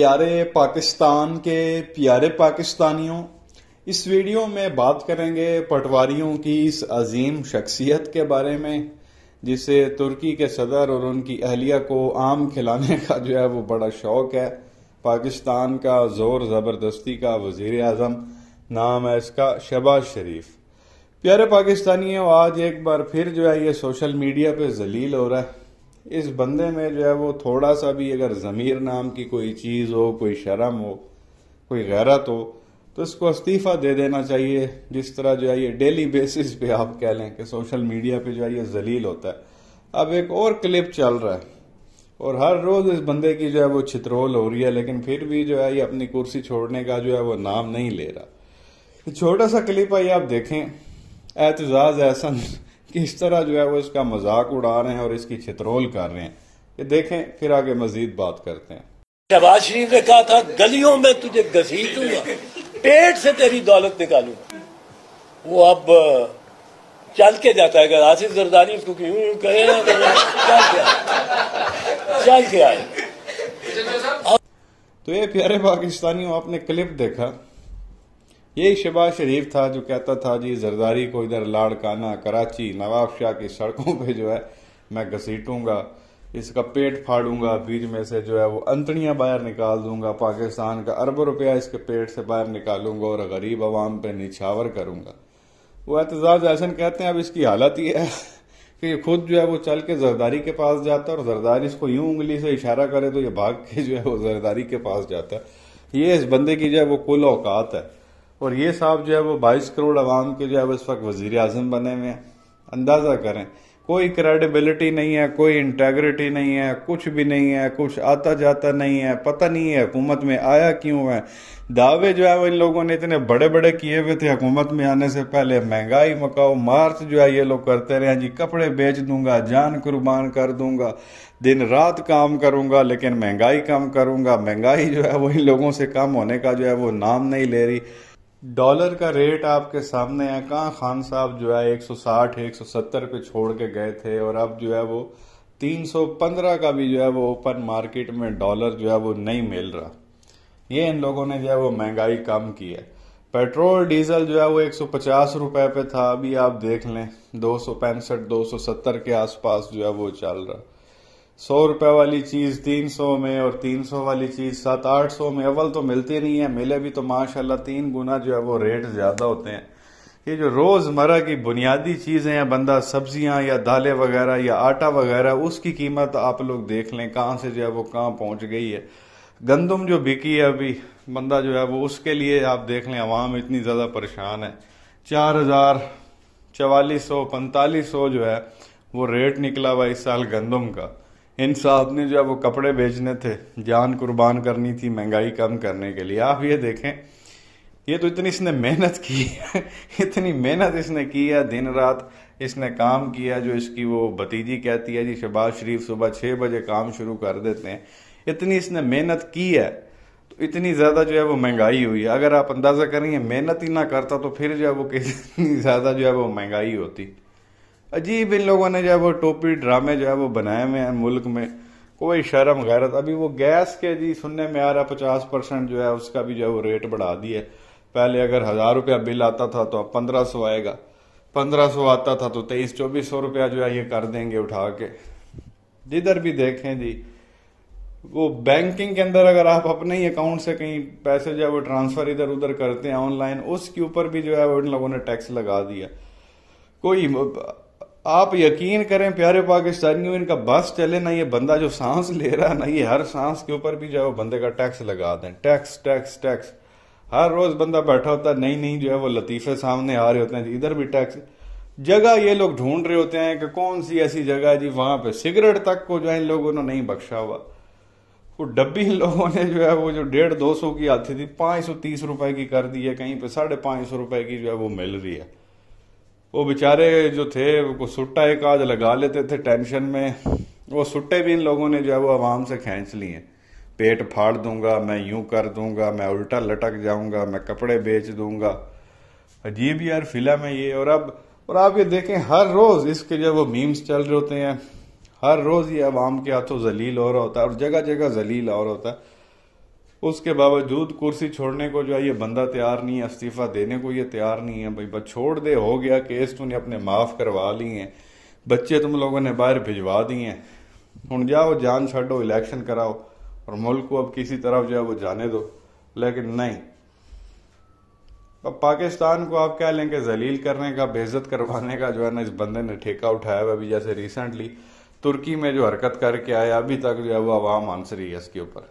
प्यारे पाकिस्तान के प्यारे पाकिस्तानियों इस वीडियो में बात करेंगे पटवारियों की इस अजीम शख्सियत के बारे में जिसे तुर्की के सदर और उनकी अहलिया को आम खिलाने का जो है वो बड़ा शौक़ है पाकिस्तान का ज़ोर ज़बरदस्ती का वजीर अजम नाम है इसका शहबाज शरीफ प्यारे पाकिस्तानियों आज एक बार फिर जो है ये सोशल मीडिया पे जलील हो रहा है इस बंदे में जो है वो थोड़ा सा भी अगर ज़मीर नाम की कोई चीज़ हो कोई शर्म हो कोई गैरत हो तो इसको इस्तीफ़ा दे देना चाहिए जिस तरह जो है ये डेली बेसिस पे आप कह लें कि सोशल मीडिया पे जो है ये जलील होता है अब एक और क्लिप चल रहा है और हर रोज़ इस बंदे की जो है वो छित्रोल हो रही है लेकिन फिर भी जो है ये अपनी कुर्सी छोड़ने का जो है वो नाम नहीं ले रहा छोटा सा क्लिप आइए आप देखें एतजाज़ एहसन किस इस तरह जो है वो इसका मजाक उड़ा रहे हैं और इसकी छितरोल कर रहे हैं ये देखें फिर आगे मजीद बात करते हैं शहबाज शरीफ ने कहा था गलियों में तुझे घसीटूंगा पेट से तेरी दौलत निकालू वो अब चल के जाता है अगर आसिफ जरदारी उसको क्यों यूं ना तो चल के चल के आए तो ये प्यारे पाकिस्तानियों आपने क्लिप देखा यही शिबाज शरीफ था जो कहता था जी जरदारी को इधर लाड़काना कराची नवाब शाह की सड़कों पे जो है मैं घसीटूंगा इसका पेट फाड़ूंगा बीच में से जो है वो अंतड़ियां बाहर निकाल दूंगा पाकिस्तान का अरबों रुपया इसके पेट से बाहर निकालूंगा और गरीब आवाम पे निछावर करूंगा वो एतजाज़ ऐसा कहते हैं अब इसकी हालत ये है कि खुद जो है वो चल के जरदारी के पास जाता है और जरदारी इसको यूं उंगली से इशारा करे तो ये भाग के जो है वो जरदारी के पास जाता है ये इस बंदे की जो है वो कुल औकात है और ये साहब जो है वो बाईस करोड़ आवाम के जो है वो इस वक्त वजीर अजम बने हुए हैं अंदाज़ा करें कोई क्रेडिबिलिटी नहीं है कोई इंटेग्रिटी नहीं है कुछ भी नहीं है कुछ आता जाता नहीं है पता नहीं है हुकूमत में आया क्यों है दावे जो है वो इन लोगों ने इतने बड़े बड़े किए हुए थे हुकूमत में आने से पहले महंगाई मकाओ मार्च जो है ये लोग करते रहे जी कपड़े बेच दूंगा जान कुर्बान कर दूंगा दिन रात काम करूंगा लेकिन महंगाई कम करूंगा महंगाई जो है वो इन लोगों से कम होने का जो है वो नाम नहीं ले रही डॉलर का रेट आपके सामने है कहाँ खान साहब जो है 160 170 पे छोड़ के गए थे और अब जो है वो 315 का भी जो है वो ओपन मार्केट में डॉलर जो है वो नहीं मिल रहा ये इन लोगों ने जो है वो महंगाई कम की है पेट्रोल डीजल जो है वो 150 रुपए पे था अभी आप देख लें दो सौ पैंसठ दो सौ सत्तर के आसपास जो है वो चल रहा सौ रुपए वाली चीज तीन सौ में और तीन सौ वाली चीज सात आठ सौ में अव्वल तो मिलती नहीं है मिले भी तो माशाल्लाह तीन गुना जो है वो रेट ज्यादा होते हैं ये जो रोजमर्रा की बुनियादी चीजें हैं बंदा सब्जियां या दालें वगैरह या आटा वगैरह उसकी कीमत आप लोग देख लें कहाँ से जो है वो कहाँ पहुँच गई है गंदम जो बिकी है अभी बंदा जो है वो उसके लिए आप देख लें आवाम इतनी ज़्यादा परेशान है चार हज़ार चवालीस सौ पैंतालीस सौ जो है वो रेट निकला हुआ इस साल गंदम का इन साहब ने जो है वो कपड़े बेचने थे जान कुर्बान करनी थी महंगाई कम करने के लिए आप ये देखें ये तो इतनी इसने मेहनत की है इतनी मेहनत इसने की है दिन रात इसने काम किया जो इसकी वो भतीजी कहती है जी शहबाज शरीफ सुबह छः बजे काम शुरू कर देते हैं इतनी इसने मेहनत की है तो इतनी ज़्यादा जो है वो महंगाई हुई है अगर आप अंदाज़ा करेंगे मेहनत ही ना करता तो फिर जो है वो कितनी ज़्यादा जो है वो महंगाई होती अजीब इन लोगों ने जो है वो टोपी ड्रामे जो है वो बनाए हुए हैं मुल्क में कोई शर्म गैरत अभी वो गैस के जी सुनने में आ रहा है पचास परसेंट जो है उसका भी जो है वो रेट बढ़ा दिए पहले अगर हजार रुपया बिल आता था तो अब पंद्रह सौ आएगा पंद्रह सौ आता था तो तेईस चौबीस सौ रुपया जो है ये कर देंगे उठा के जिधर भी देखें जी वो बैंकिंग के अंदर अगर आप अपने ही अकाउंट से कहीं पैसे जो है वो ट्रांसफर इधर उधर करते हैं ऑनलाइन उसके ऊपर भी जो है वो इन लोगों ने टैक्स लगा दिया कोई आप यकीन करें प्यारे पाकिस्तानियों इनका बस चले ना ये बंदा जो सांस ले रहा ना ये हर सांस के ऊपर भी जो है वो बंदे का टैक्स लगा दें टैक्स टैक्स टैक्स हर रोज बंदा बैठा होता है नई नई जो है वो लतीफे सामने आ रहे होते हैं इधर भी टैक्स जगह ये लोग ढूंढ रहे होते हैं कि कौन सी ऐसी जगह है जी वहां पे सिगरेट तक को जो है इन लोगों ने नहीं बख्शा हुआ वो डब्बी इन लोगों ने जो है वो जो डेढ़ दो सौ की आती थी पाँच सौ तीस रुपए की कर दी है कहीं पे साढ़े पाँच सौ रुपए की जो है वो मिल रही है वो बेचारे जो थे उनको सुट्टा एक आध लगा लेते थे टेंशन में वो सुट्टे भी इन लोगों ने जो है वो आवाम से खींच लिए पेट फाड़ दूंगा मैं यूं कर दूंगा मैं उल्टा लटक जाऊंगा मैं कपड़े बेच दूंगा अजीब यार फिल्म है ये और अब और आप ये देखें हर रोज़ इसके जो वो मीम्स चल रहे होते हैं हर रोज़ ये आवाम के हाथों जलील हो रहा होता है और जगह जगह जलील हो रहा होता है उसके बावजूद कुर्सी छोड़ने को जो है ये बंदा तैयार नहीं है इस्तीफ़ा देने को ये तैयार नहीं है भाई बस छोड़ दे हो गया केस तूने अपने माफ़ करवा लिए हैं बच्चे तुम लोगों ने बाहर भिजवा दिए हैं हूँ जाओ जान छो इलेक्शन कराओ और मुल्क को अब किसी तरफ जो है वो जाने दो लेकिन नहीं अब पाकिस्तान को आप कह लें कि जलील करने का बेजत करवाने का जो है ना इस बंदे ने ठेका उठाया हुआ अभी जैसे रिसेंटली तुर्की में जो हरकत करके आया अभी तक जो है वो आवाम आंसर ही है इसके ऊपर